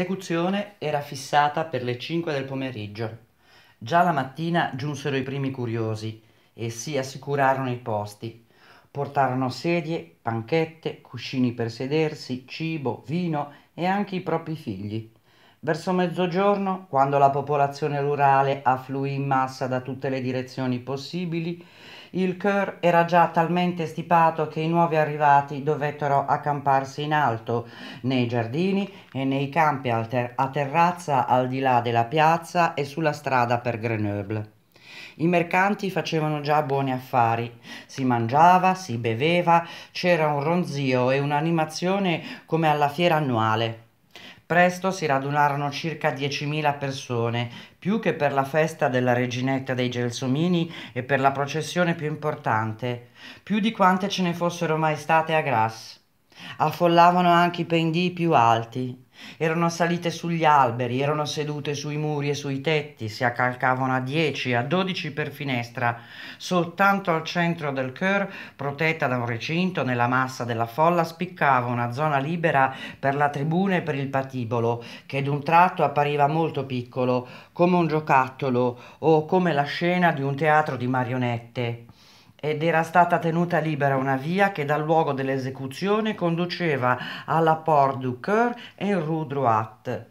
L'esecuzione era fissata per le 5 del pomeriggio. Già la mattina giunsero i primi curiosi e si assicurarono i posti. Portarono sedie, panchette, cuscini per sedersi, cibo, vino e anche i propri figli. Verso mezzogiorno, quando la popolazione rurale affluì in massa da tutte le direzioni possibili, il Coeur era già talmente stipato che i nuovi arrivati dovettero accamparsi in alto, nei giardini e nei campi a, a terrazza al di là della piazza e sulla strada per Grenoble. I mercanti facevano già buoni affari, si mangiava, si beveva, c'era un ronzio e un'animazione come alla fiera annuale. Presto si radunarono circa 10.000 persone, più che per la festa della reginetta dei Gelsomini e per la processione più importante, più di quante ce ne fossero mai state a Grasse. Affollavano anche i pendii più alti, erano salite sugli alberi, erano sedute sui muri e sui tetti, si accalcavano a 10, a 12 per finestra, soltanto al centro del cœur, protetta da un recinto, nella massa della folla spiccava una zona libera per la tribuna e per il patibolo, che d'un tratto appariva molto piccolo, come un giocattolo o come la scena di un teatro di marionette ed era stata tenuta libera una via che dal luogo dell'esecuzione conduceva alla Porte du Coeur en Rue Droite.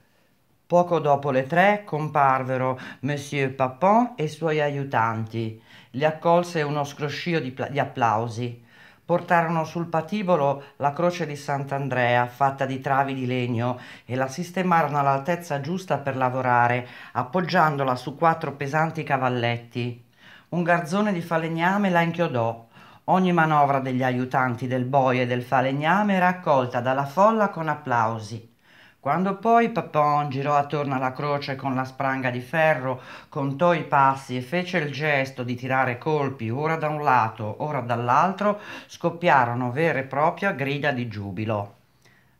Poco dopo le tre comparvero Monsieur Papon e i suoi aiutanti. Li accolse uno scroscio di, di applausi. Portarono sul patibolo la croce di Sant'Andrea fatta di travi di legno e la sistemarono all'altezza giusta per lavorare, appoggiandola su quattro pesanti cavalletti. Un garzone di falegname la inchiodò. Ogni manovra degli aiutanti del boia e del falegname era accolta dalla folla con applausi. Quando poi Papon girò attorno alla croce con la spranga di ferro, contò i passi e fece il gesto di tirare colpi ora da un lato, ora dall'altro, scoppiarono vere e proprie grida di giubilo.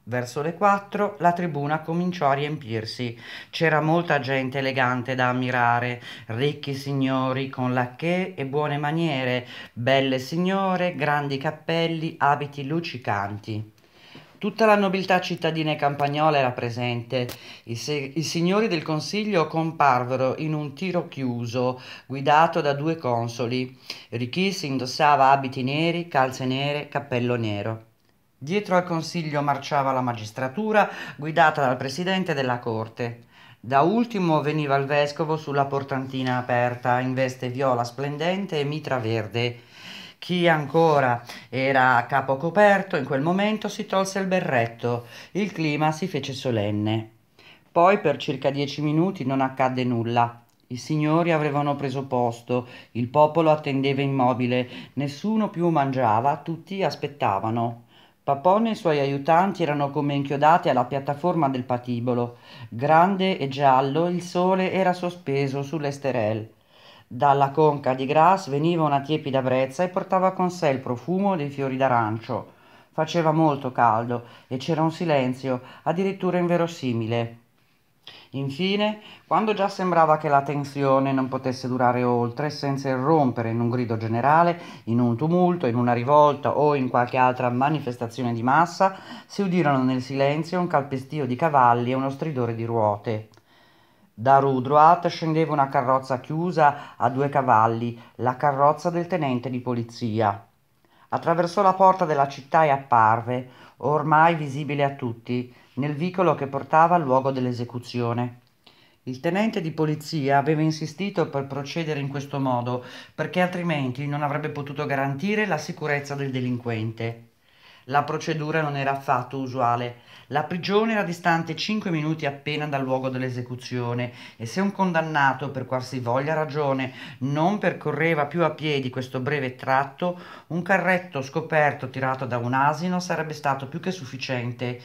Verso le 4 la tribuna cominciò a riempirsi. C'era molta gente elegante da ammirare, ricchi signori con lacche e buone maniere, belle signore, grandi cappelli, abiti luccicanti. Tutta la nobiltà cittadina e campagnola era presente. I, I signori del consiglio comparvero in un tiro chiuso, guidato da due consoli. Ricchi indossava abiti neri, calze nere, cappello nero. Dietro al Consiglio marciava la magistratura, guidata dal presidente della Corte. Da ultimo veniva il vescovo sulla portantina aperta, in veste viola splendente e mitra verde. Chi ancora era a capo coperto in quel momento si tolse il berretto. Il clima si fece solenne. Poi per circa dieci minuti non accadde nulla. I signori avevano preso posto, il popolo attendeva immobile, nessuno più mangiava, tutti aspettavano. Papone e i suoi aiutanti erano come inchiodati alla piattaforma del patibolo. Grande e giallo, il sole era sospeso sull'esterel. Dalla conca di Gras veniva una tiepida brezza e portava con sé il profumo dei fiori d'arancio. Faceva molto caldo e c'era un silenzio, addirittura inverosimile. Infine, quando già sembrava che la tensione non potesse durare oltre, senza irrompere in un grido generale, in un tumulto, in una rivolta o in qualche altra manifestazione di massa, si udirono nel silenzio un calpestio di cavalli e uno stridore di ruote. Da Rudroat scendeva una carrozza chiusa a due cavalli, la carrozza del tenente di polizia. Attraversò la porta della città e apparve, ormai visibile a tutti, nel vicolo che portava al luogo dell'esecuzione. Il tenente di polizia aveva insistito per procedere in questo modo, perché altrimenti non avrebbe potuto garantire la sicurezza del delinquente. La procedura non era affatto usuale. La prigione era distante 5 minuti appena dal luogo dell'esecuzione e se un condannato, per qualsivoglia ragione, non percorreva più a piedi questo breve tratto, un carretto scoperto tirato da un asino sarebbe stato più che sufficiente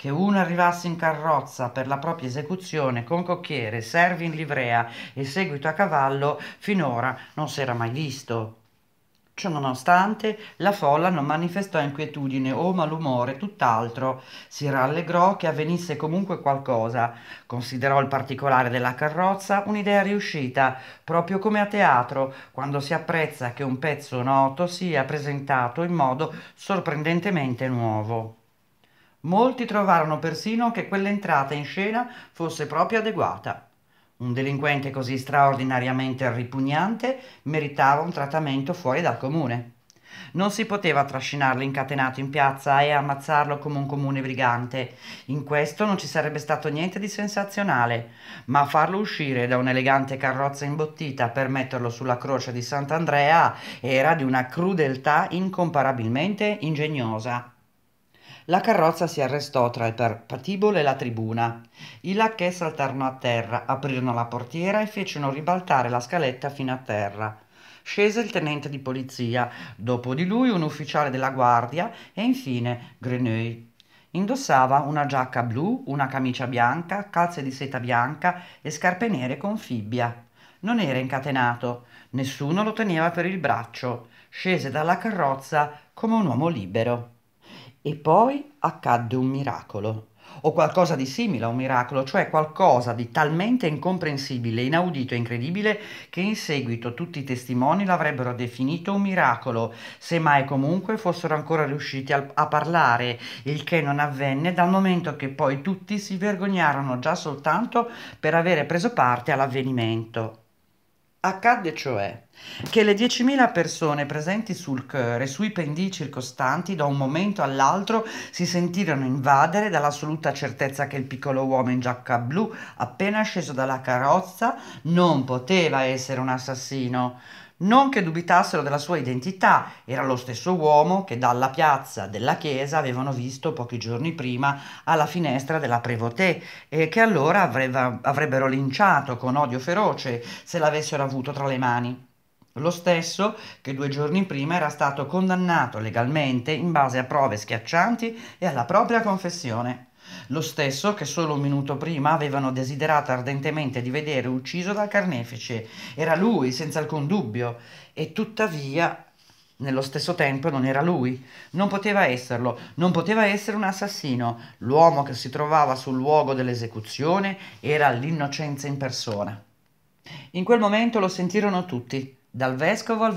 che uno arrivasse in carrozza per la propria esecuzione con cocchiere, servi in livrea e seguito a cavallo finora non s'era mai visto. Ciononostante, la folla non manifestò inquietudine o malumore, tutt'altro. Si rallegrò che avvenisse comunque qualcosa. Considerò il particolare della carrozza un'idea riuscita, proprio come a teatro, quando si apprezza che un pezzo noto sia presentato in modo sorprendentemente nuovo. Molti trovarono persino che quell'entrata in scena fosse proprio adeguata. Un delinquente così straordinariamente ripugnante meritava un trattamento fuori dal comune. Non si poteva trascinarlo incatenato in piazza e ammazzarlo come un comune brigante. In questo non ci sarebbe stato niente di sensazionale, ma farlo uscire da un'elegante carrozza imbottita per metterlo sulla croce di Sant'Andrea era di una crudeltà incomparabilmente ingegnosa. La carrozza si arrestò tra il patibolo e la tribuna. I lacchè saltarono a terra, aprirono la portiera e fecero ribaltare la scaletta fino a terra. Scese il tenente di polizia, dopo di lui un ufficiale della guardia e infine Greneuil. Indossava una giacca blu, una camicia bianca, calze di seta bianca e scarpe nere con fibbia. Non era incatenato, nessuno lo teneva per il braccio. Scese dalla carrozza come un uomo libero. E poi accadde un miracolo, o qualcosa di simile a un miracolo, cioè qualcosa di talmente incomprensibile, inaudito e incredibile che in seguito tutti i testimoni l'avrebbero definito un miracolo, se mai comunque fossero ancora riusciti a, a parlare, il che non avvenne dal momento che poi tutti si vergognarono già soltanto per avere preso parte all'avvenimento. Accadde cioè che le 10.000 persone presenti sul Cœur e sui pendii circostanti da un momento all'altro si sentirono invadere dall'assoluta certezza che il piccolo uomo in giacca blu appena sceso dalla carrozza non poteva essere un assassino. Non che dubitassero della sua identità, era lo stesso uomo che dalla piazza della chiesa avevano visto pochi giorni prima alla finestra della Prévoté e che allora avreva, avrebbero linciato con odio feroce se l'avessero avuto tra le mani. Lo stesso che due giorni prima era stato condannato legalmente in base a prove schiaccianti e alla propria confessione lo stesso che solo un minuto prima avevano desiderato ardentemente di vedere ucciso dal carnefice. Era lui, senza alcun dubbio, e tuttavia nello stesso tempo non era lui, non poteva esserlo, non poteva essere un assassino. L'uomo che si trovava sul luogo dell'esecuzione era l'innocenza in persona. In quel momento lo sentirono tutti, dal vescovo al,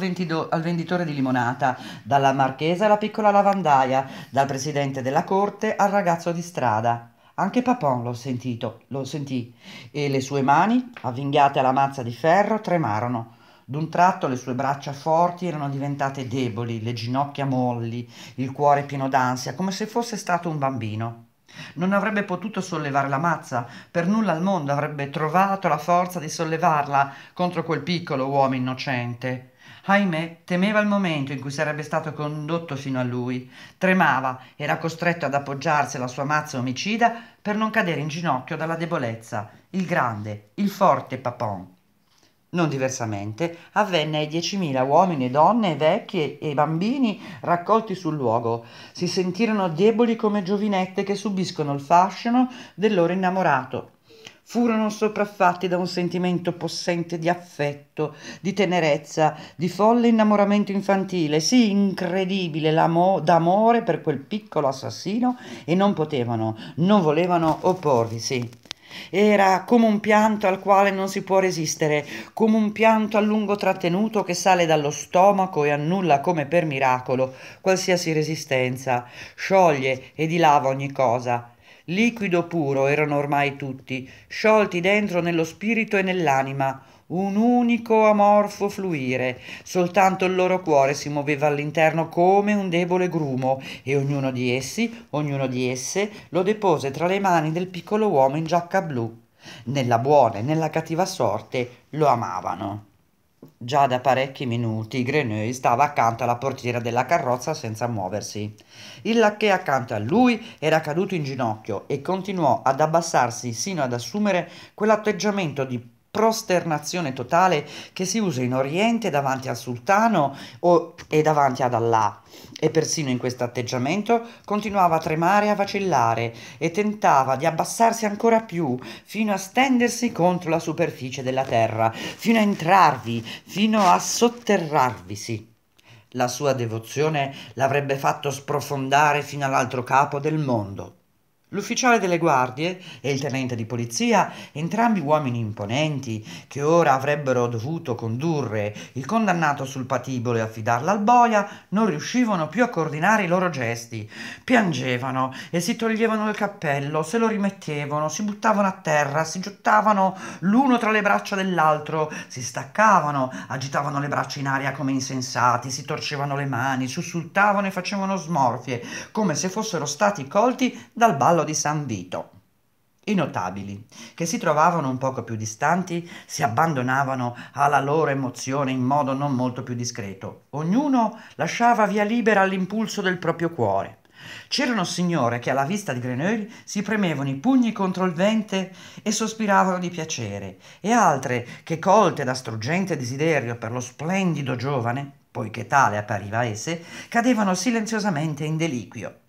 al, venditore di limonata, dalla marchesa alla piccola lavandaia, dal presidente della corte al ragazzo di strada. Anche Papon l'ho sentito, lo sentì, e le sue mani, avvinghiate alla mazza di ferro, tremarono. D'un tratto le sue braccia forti erano diventate deboli, le ginocchia molli, il cuore pieno d'ansia, come se fosse stato un bambino. Non avrebbe potuto sollevare la mazza, per nulla al mondo avrebbe trovato la forza di sollevarla contro quel piccolo uomo innocente. Ahimè, temeva il momento in cui sarebbe stato condotto fino a lui. Tremava, era costretto ad appoggiarsi alla sua mazza omicida per non cadere in ginocchio dalla debolezza. Il grande, il forte Papon. Non diversamente, avvenne ai 10.000 uomini, donne, vecchie e bambini raccolti sul luogo. Si sentirono deboli come giovinette che subiscono il fascino del loro innamorato. Furono sopraffatti da un sentimento possente di affetto, di tenerezza, di folle innamoramento infantile, sì incredibile d'amore per quel piccolo assassino e non potevano, non volevano opporvisi. Era come un pianto al quale non si può resistere, come un pianto a lungo trattenuto che sale dallo stomaco e annulla come per miracolo qualsiasi resistenza, scioglie e dilava ogni cosa. Liquido puro erano ormai tutti, sciolti dentro nello spirito e nell'anima, un unico amorfo fluire, soltanto il loro cuore si muoveva all'interno come un debole grumo e ognuno di essi, ognuno di esse, lo depose tra le mani del piccolo uomo in giacca blu. Nella buona e nella cattiva sorte lo amavano. Già da parecchi minuti Greneuil stava accanto alla portiera della carrozza senza muoversi. Il lacchè accanto a lui era caduto in ginocchio e continuò ad abbassarsi sino ad assumere quell'atteggiamento di prosternazione totale che si usa in Oriente davanti al sultano o, e davanti ad Allah. E persino in questo atteggiamento continuava a tremare e a vacillare e tentava di abbassarsi ancora più fino a stendersi contro la superficie della terra, fino a entrarvi, fino a sotterrarvisi. La sua devozione l'avrebbe fatto sprofondare fino all'altro capo del mondo. L'ufficiale delle guardie e il tenente di polizia, entrambi uomini imponenti, che ora avrebbero dovuto condurre il condannato sul patibolo e affidarla al boia, non riuscivano più a coordinare i loro gesti. Piangevano e si toglievano il cappello, se lo rimettevano, si buttavano a terra, si gettavano l'uno tra le braccia dell'altro, si staccavano, agitavano le braccia in aria come insensati, si torcevano le mani, sussultavano e facevano smorfie, come se fossero stati colti dal ballo vicolo di San Vito. I notabili, che si trovavano un poco più distanti, si abbandonavano alla loro emozione in modo non molto più discreto. Ognuno lasciava via libera all'impulso del proprio cuore. C'erano signore che alla vista di Grenoble si premevano i pugni contro il vente e sospiravano di piacere, e altre che, colte da struggente desiderio per lo splendido giovane, poiché tale appariva esse, cadevano silenziosamente in deliquio.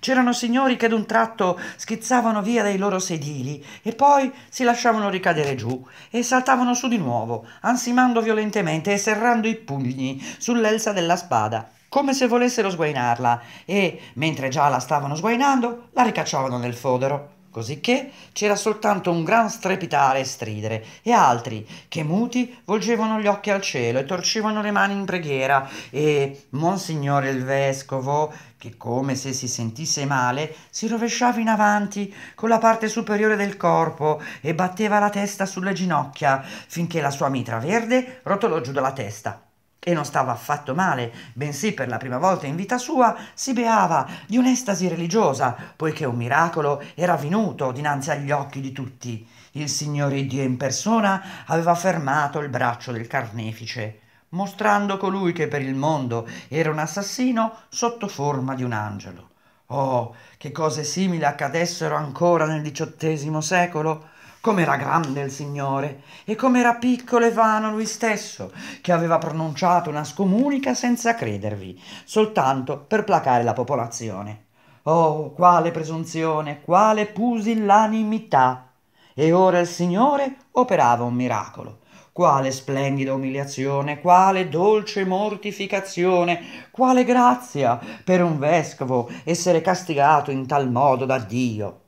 C'erano signori che d'un tratto schizzavano via dai loro sedili e poi si lasciavano ricadere giù e saltavano su di nuovo, ansimando violentemente e serrando i pugni sull'elsa della spada, come se volessero sguainarla e, mentre già la stavano sguainando, la ricacciavano nel fodero cosicché c'era soltanto un gran strepitare e stridere, e altri che muti volgevano gli occhi al cielo e torcevano le mani in preghiera, e Monsignore il Vescovo, che come se si sentisse male, si rovesciava in avanti con la parte superiore del corpo e batteva la testa sulle ginocchia, finché la sua mitra verde rotolò giù dalla testa e non stava affatto male, bensì per la prima volta in vita sua si beava di un'estasi religiosa, poiché un miracolo era venuto dinanzi agli occhi di tutti. Il Signore Dio in persona aveva fermato il braccio del carnefice, mostrando colui che per il mondo era un assassino sotto forma di un angelo. Oh, che cose simili accadessero ancora nel XVIII secolo! Com'era grande il Signore e com'era piccolo e vano lui stesso, che aveva pronunciato una scomunica senza credervi, soltanto per placare la popolazione. Oh, quale presunzione, quale pusillanimità! E ora il Signore operava un miracolo. Quale splendida umiliazione, quale dolce mortificazione, quale grazia per un vescovo essere castigato in tal modo da Dio.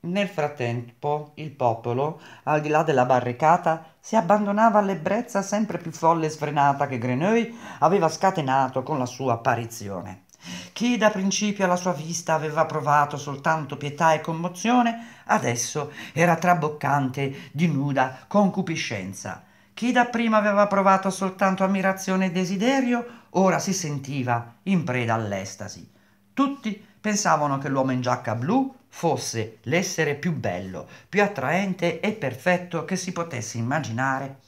Nel frattempo il popolo, al di là della barricata, si abbandonava all'ebbrezza sempre più folle e sfrenata che Greneuil aveva scatenato con la sua apparizione. Chi da principio alla sua vista aveva provato soltanto pietà e commozione, adesso era traboccante di nuda concupiscenza. Chi dapprima aveva provato soltanto ammirazione e desiderio, ora si sentiva in preda all'estasi. Tutti pensavano che l'uomo in giacca blu fosse l'essere più bello, più attraente e perfetto che si potesse immaginare.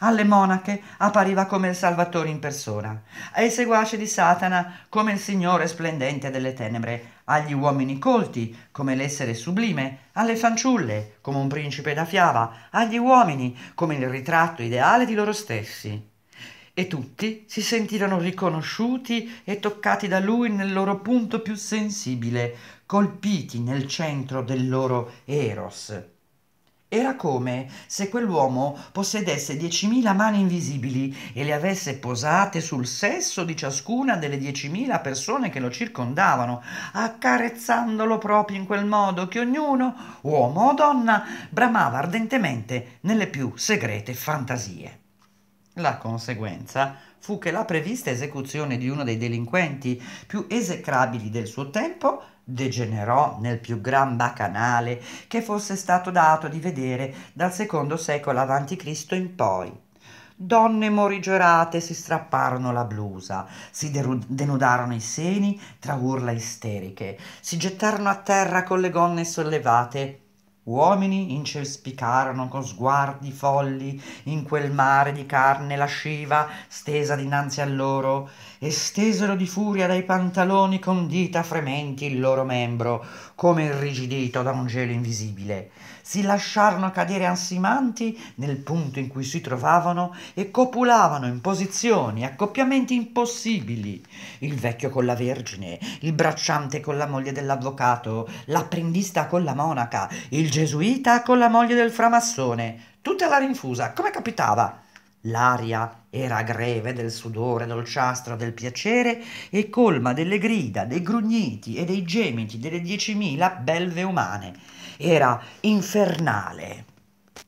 Alle monache appariva come il Salvatore in persona, ai seguaci di Satana come il Signore splendente delle tenebre, agli uomini colti come l'essere sublime, alle fanciulle come un principe da fiaba, agli uomini come il ritratto ideale di loro stessi. E tutti si sentirono riconosciuti e toccati da lui nel loro punto più sensibile, colpiti nel centro del loro eros. Era come se quell'uomo possedesse 10.000 mani invisibili e le avesse posate sul sesso di ciascuna delle 10.000 persone che lo circondavano, accarezzandolo proprio in quel modo che ognuno, uomo o donna, bramava ardentemente nelle più segrete fantasie. La conseguenza fu che la prevista esecuzione di uno dei delinquenti più esecrabili del suo tempo degenerò nel più gran bacanale che fosse stato dato di vedere dal secondo secolo avanti Cristo in poi. Donne morigiorate si strapparono la blusa, si denudarono i seni tra urla isteriche, si gettarono a terra con le gonne sollevate. Uomini incespicarono con sguardi folli in quel mare di carne lasciva stesa dinanzi a loro estesero di furia dai pantaloni con dita frementi il loro membro, come irrigidito da un gelo invisibile. Si lasciarono cadere ansimanti nel punto in cui si trovavano e copulavano in posizioni, accoppiamenti impossibili. Il vecchio con la vergine, il bracciante con la moglie dell'avvocato, l'apprendista con la monaca, il gesuita con la moglie del framassone. Tutta la rinfusa, come capitava? L'aria era greve del sudore dolciastro del piacere e colma delle grida, dei grugniti e dei gemiti delle diecimila belve umane. Era infernale.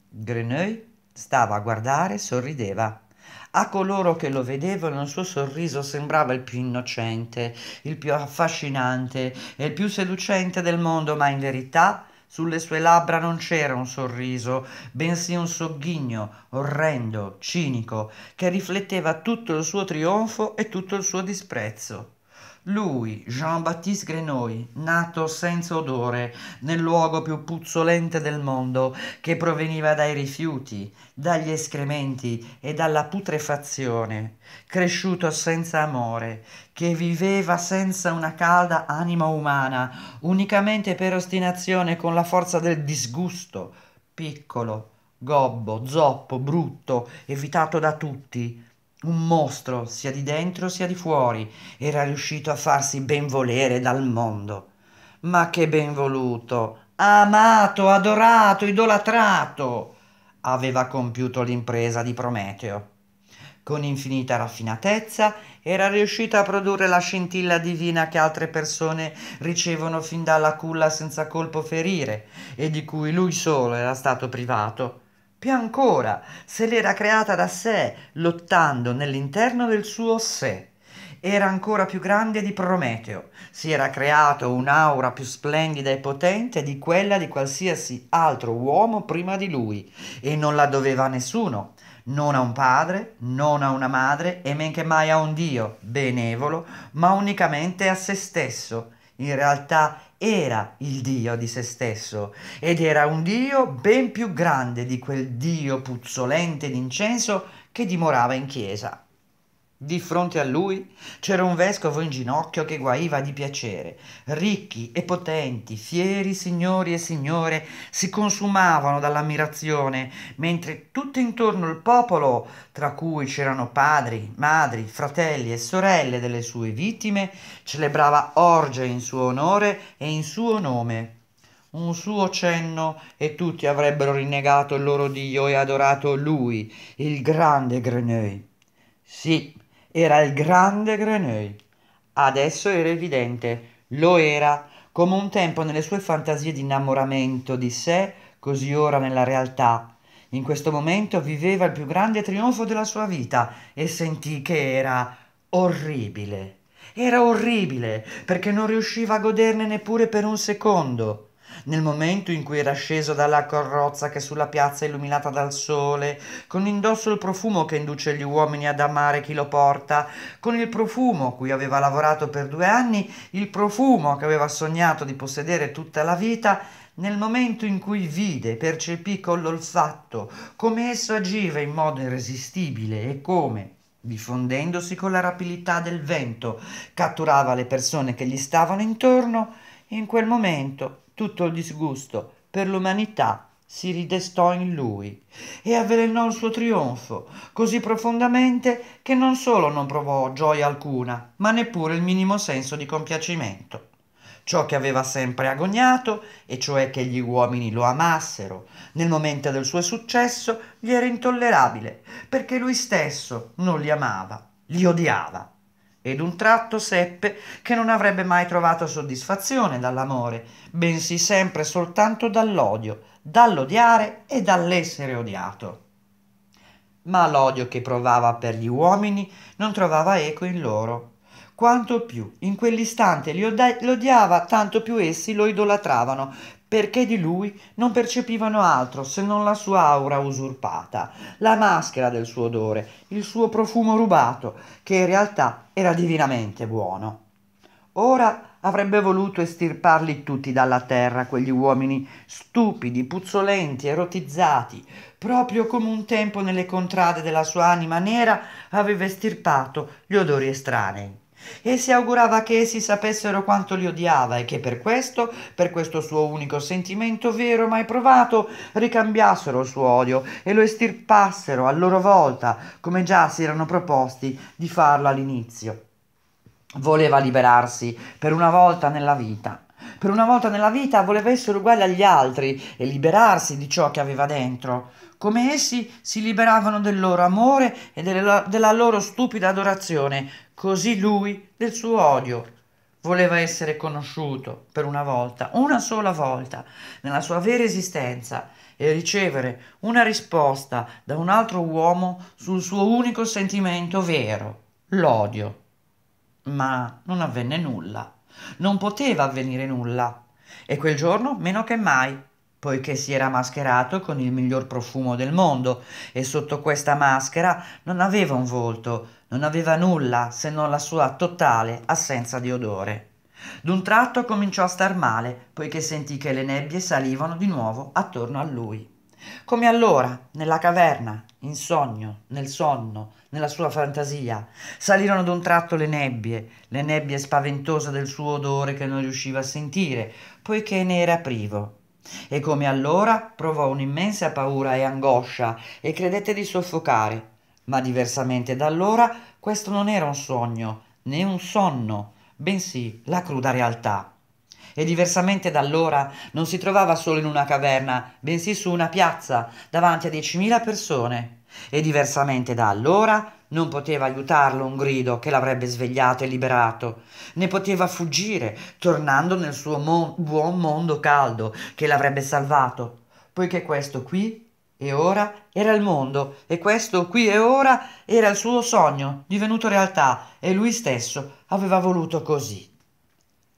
Greneuil stava a guardare, e sorrideva. A coloro che lo vedevano il suo sorriso sembrava il più innocente, il più affascinante e il più seducente del mondo, ma in verità sulle sue labbra non c'era un sorriso, bensì un sogghigno, orrendo, cinico, che rifletteva tutto il suo trionfo e tutto il suo disprezzo. Lui, Jean-Baptiste Grenouille, nato senza odore, nel luogo più puzzolente del mondo, che proveniva dai rifiuti, dagli escrementi e dalla putrefazione, cresciuto senza amore, che viveva senza una calda anima umana, unicamente per ostinazione con la forza del disgusto, piccolo, gobbo, zoppo, brutto, evitato da tutti, un mostro sia di dentro sia di fuori, era riuscito a farsi benvolere dal mondo. Ma che benvoluto, amato, adorato, idolatrato, aveva compiuto l'impresa di Prometeo. Con infinita raffinatezza era riuscito a produrre la scintilla divina che altre persone ricevono fin dalla culla senza colpo ferire e di cui lui solo era stato privato più ancora, se l'era creata da sé, lottando nell'interno del suo sé. Era ancora più grande di Prometeo, si era creato un'aura più splendida e potente di quella di qualsiasi altro uomo prima di lui, e non la doveva a nessuno, non a un padre, non a una madre e men che mai a un Dio, benevolo, ma unicamente a se stesso. In realtà era il Dio di se stesso ed era un Dio ben più grande di quel Dio puzzolente d'incenso che dimorava in chiesa. Di fronte a lui c'era un vescovo in ginocchio che guaiva di piacere. Ricchi e potenti, fieri signori e signore si consumavano dall'ammirazione, mentre tutto intorno il popolo, tra cui c'erano padri, madri, fratelli e sorelle delle sue vittime, celebrava orge in suo onore e in suo nome un suo cenno e tutti avrebbero rinnegato il loro Dio e adorato lui, il grande Grenouille. Sì, era il grande Grenouille. Adesso era evidente, lo era, come un tempo nelle sue fantasie di innamoramento di sé, così ora nella realtà. In questo momento viveva il più grande trionfo della sua vita e sentì che era orribile. Era orribile perché non riusciva a goderne neppure per un secondo nel momento in cui era sceso dalla carrozza che sulla piazza è illuminata dal sole, con indosso il profumo che induce gli uomini ad amare chi lo porta, con il profumo cui aveva lavorato per due anni, il profumo che aveva sognato di possedere tutta la vita, nel momento in cui vide, percepì con l'olfatto come esso agiva in modo irresistibile e come, diffondendosi con la rapidità del vento, catturava le persone che gli stavano intorno, in quel momento tutto il disgusto per l'umanità si ridestò in lui e avvelenò il suo trionfo così profondamente che non solo non provò gioia alcuna, ma neppure il minimo senso di compiacimento. Ciò che aveva sempre agognato, e cioè che gli uomini lo amassero, nel momento del suo successo gli era intollerabile, perché lui stesso non li amava, li odiava. Ed un tratto seppe che non avrebbe mai trovato soddisfazione dall'amore, bensì sempre soltanto dall'odio, dall'odiare e dall'essere odiato. Ma l'odio che provava per gli uomini non trovava eco in loro. Quanto più in quell'istante li odiava, tanto più essi lo idolatravano, perché di lui non percepivano altro se non la sua aura usurpata, la maschera del suo odore, il suo profumo rubato, che in realtà era divinamente buono. Ora avrebbe voluto estirparli tutti dalla terra, quegli uomini stupidi, puzzolenti, erotizzati, proprio come un tempo nelle contrade della sua anima nera aveva estirpato gli odori estranei e si augurava che essi sapessero quanto li odiava e che per questo, per questo suo unico sentimento vero mai provato, ricambiassero il suo odio e lo estirpassero a loro volta, come già si erano proposti di farlo all'inizio. Voleva liberarsi per una volta nella vita. Per una volta nella vita voleva essere uguale agli altri e liberarsi di ciò che aveva dentro. Come essi si liberavano del loro amore e della loro stupida adorazione, così lui del suo odio voleva essere conosciuto per una volta, una sola volta, nella sua vera esistenza e ricevere una risposta da un altro uomo sul suo unico sentimento vero, l'odio. Ma non avvenne nulla. Non poteva avvenire nulla. E quel giorno meno che mai, poiché si era mascherato con il miglior profumo del mondo e sotto questa maschera non aveva un volto, non aveva nulla se non la sua totale assenza di odore. D'un tratto cominciò a star male, poiché sentì che le nebbie salivano di nuovo attorno a lui. Come allora, nella caverna, in sogno, nel sonno, nella sua fantasia. Salirono d'un tratto le nebbie, le nebbie spaventose del suo odore che non riusciva a sentire, poiché ne era privo. E come allora provò un'immensa paura e angoscia e credette di soffocare. Ma diversamente da allora questo non era un sogno, né un sonno, bensì la cruda realtà e diversamente da allora non si trovava solo in una caverna, bensì su una piazza davanti a 10.000 persone. E diversamente da allora non poteva aiutarlo un grido che l'avrebbe svegliato e liberato, né poteva fuggire, tornando nel suo mon buon mondo caldo che l'avrebbe salvato, poiché questo qui e ora era il mondo e questo qui e ora era il suo sogno divenuto realtà e lui stesso aveva voluto così.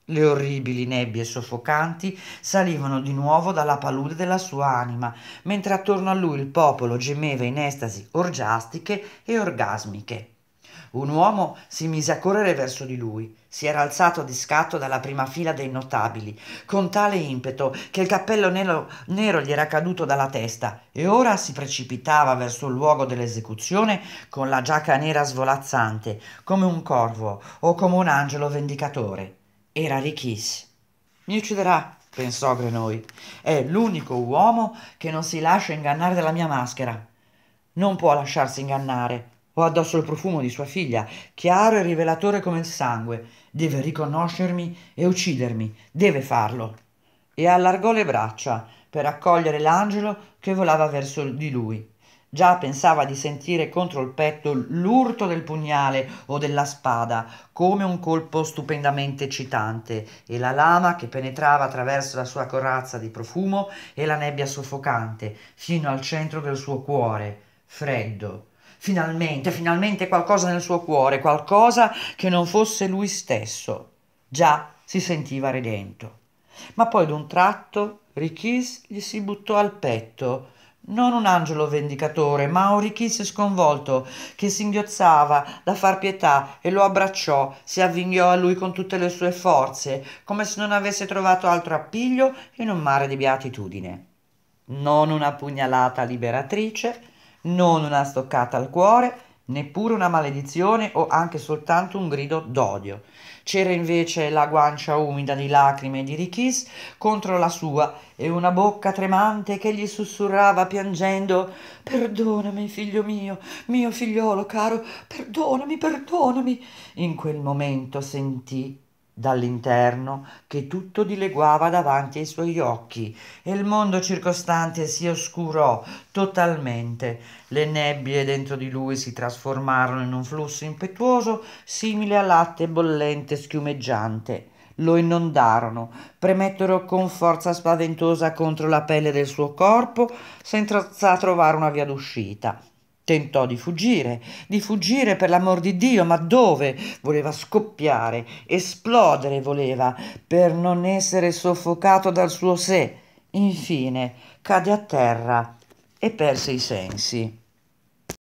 Le orribili nebbie soffocanti salivano di nuovo dalla palude della sua anima, mentre attorno a lui il popolo gemeva in estasi orgiastiche e orgasmiche. Un uomo si mise a correre verso di lui. Si era alzato di scatto dalla prima fila dei notabili, con tale impeto che il cappello nero, nero gli era caduto dalla testa e ora si precipitava verso il luogo dell'esecuzione con la giacca nera svolazzante, come un corvo o come un angelo vendicatore. Era ricchissimo. Mi ucciderà, pensò Grenoi. È l'unico uomo che non si lascia ingannare dalla mia maschera. Non può lasciarsi ingannare. Ho addosso il profumo di sua figlia, chiaro e rivelatore come il sangue. Deve riconoscermi e uccidermi. Deve farlo. E allargò le braccia per accogliere l'angelo che volava verso di lui. Già pensava di sentire contro il petto l'urto del pugnale o della spada, come un colpo stupendamente eccitante, e la lama che penetrava attraverso la sua corazza di profumo e la nebbia soffocante, fino al centro del suo cuore, freddo. Finalmente, finalmente qualcosa nel suo cuore, qualcosa che non fosse lui stesso. Già si sentiva redento. Ma poi d'un tratto Richis gli si buttò al petto, non un angelo vendicatore, ma un richisse sconvolto che singhiozzava da far pietà e lo abbracciò, si avvinghiò a lui con tutte le sue forze, come se non avesse trovato altro appiglio in un mare di beatitudine. Non una pugnalata liberatrice, non una stoccata al cuore, neppure una maledizione o anche soltanto un grido d'odio. C'era invece la guancia umida di lacrime di richis contro la sua e una bocca tremante che gli sussurrava piangendo «Perdonami, figlio mio, mio figliolo caro, perdonami, perdonami!» In quel momento sentì dall'interno che tutto dileguava davanti ai suoi occhi e il mondo circostante si oscurò totalmente. Le nebbie dentro di lui si trasformarono in un flusso impetuoso simile a latte bollente schiumeggiante. Lo inondarono, premettero con forza spaventosa contro la pelle del suo corpo senza trovare una via d'uscita. Tentò di fuggire, di fuggire per l'amor di Dio, ma dove? Voleva scoppiare, esplodere voleva, per non essere soffocato dal suo sé. Infine cade a terra e perse i sensi.